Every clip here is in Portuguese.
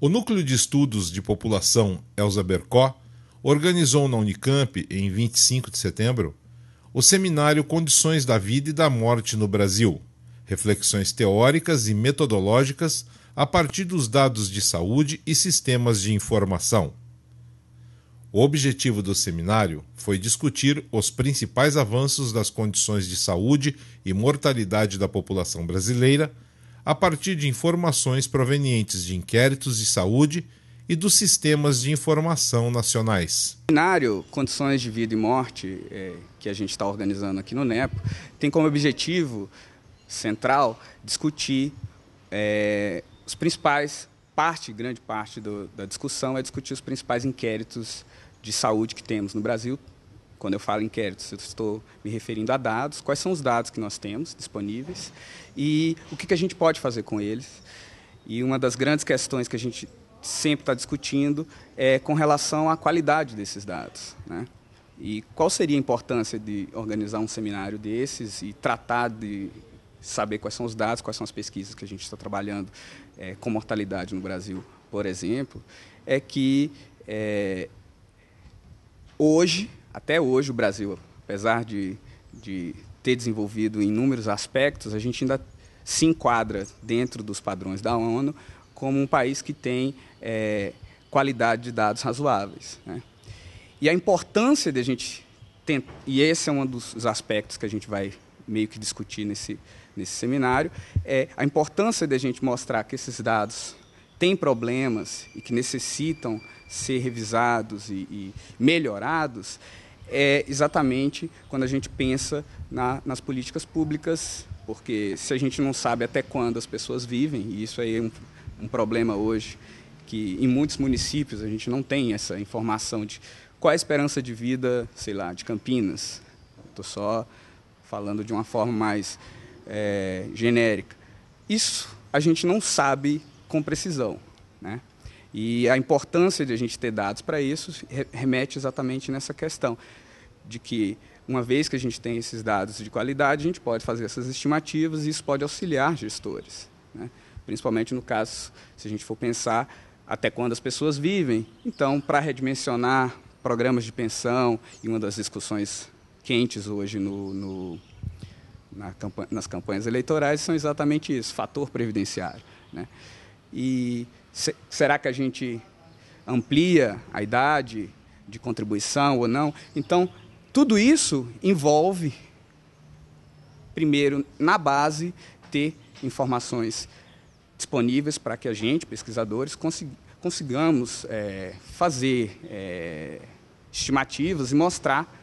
O Núcleo de Estudos de População Elza Bercó organizou na Unicamp, em 25 de setembro, o seminário Condições da Vida e da Morte no Brasil reflexões teóricas e metodológicas a partir dos dados de saúde e sistemas de informação. O objetivo do seminário foi discutir os principais avanços das condições de saúde e mortalidade da população brasileira a partir de informações provenientes de inquéritos de saúde e dos sistemas de informação nacionais. O cenário, Condições de Vida e Morte, é, que a gente está organizando aqui no NEPO, tem como objetivo central discutir é, os principais, parte, grande parte do, da discussão é discutir os principais inquéritos de saúde que temos no Brasil, quando eu falo inquéritos, eu estou me referindo a dados, quais são os dados que nós temos disponíveis e o que, que a gente pode fazer com eles. E uma das grandes questões que a gente sempre está discutindo é com relação à qualidade desses dados. Né? E qual seria a importância de organizar um seminário desses e tratar de saber quais são os dados, quais são as pesquisas que a gente está trabalhando é, com mortalidade no Brasil, por exemplo, é que é, hoje até hoje, o Brasil, apesar de, de ter desenvolvido inúmeros aspectos, a gente ainda se enquadra dentro dos padrões da ONU como um país que tem é, qualidade de dados razoáveis. Né? E a importância de a gente tentar, e esse é um dos aspectos que a gente vai meio que discutir nesse, nesse seminário, é a importância de a gente mostrar que esses dados têm problemas e que necessitam ser revisados e, e melhorados, é exatamente quando a gente pensa na, nas políticas públicas, porque se a gente não sabe até quando as pessoas vivem, e isso aí é um, um problema hoje, que em muitos municípios a gente não tem essa informação de qual a esperança de vida, sei lá, de Campinas. Estou só falando de uma forma mais é, genérica. Isso a gente não sabe com precisão. Né? E a importância de a gente ter dados para isso remete exatamente nessa questão de que uma vez que a gente tem esses dados de qualidade, a gente pode fazer essas estimativas e isso pode auxiliar gestores. Né? Principalmente no caso, se a gente for pensar até quando as pessoas vivem. Então, para redimensionar programas de pensão, e uma das discussões quentes hoje no, no, na campanha, nas campanhas eleitorais são exatamente isso, fator previdenciário. Né? E se, será que a gente amplia a idade de contribuição ou não? Então, tudo isso envolve, primeiro, na base, ter informações disponíveis para que a gente, pesquisadores, consigamos é, fazer é, estimativas e mostrar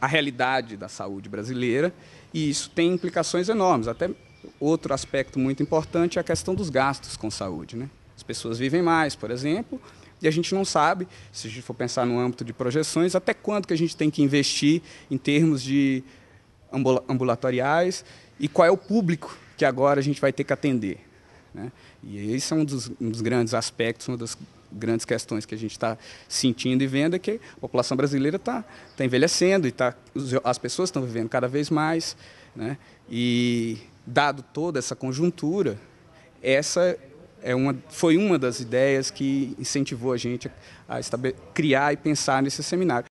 a realidade da saúde brasileira. E isso tem implicações enormes, até Outro aspecto muito importante é a questão dos gastos com saúde. Né? As pessoas vivem mais, por exemplo, e a gente não sabe, se a gente for pensar no âmbito de projeções, até quanto que a gente tem que investir em termos de ambulatoriais e qual é o público que agora a gente vai ter que atender. Né? E esse é um dos, um dos grandes aspectos, uma das grandes questões que a gente está sentindo e vendo é que a população brasileira está tá envelhecendo e tá, as pessoas estão vivendo cada vez mais. Né? E dado toda essa conjuntura, essa é uma, foi uma das ideias que incentivou a gente a, a criar e pensar nesse seminário.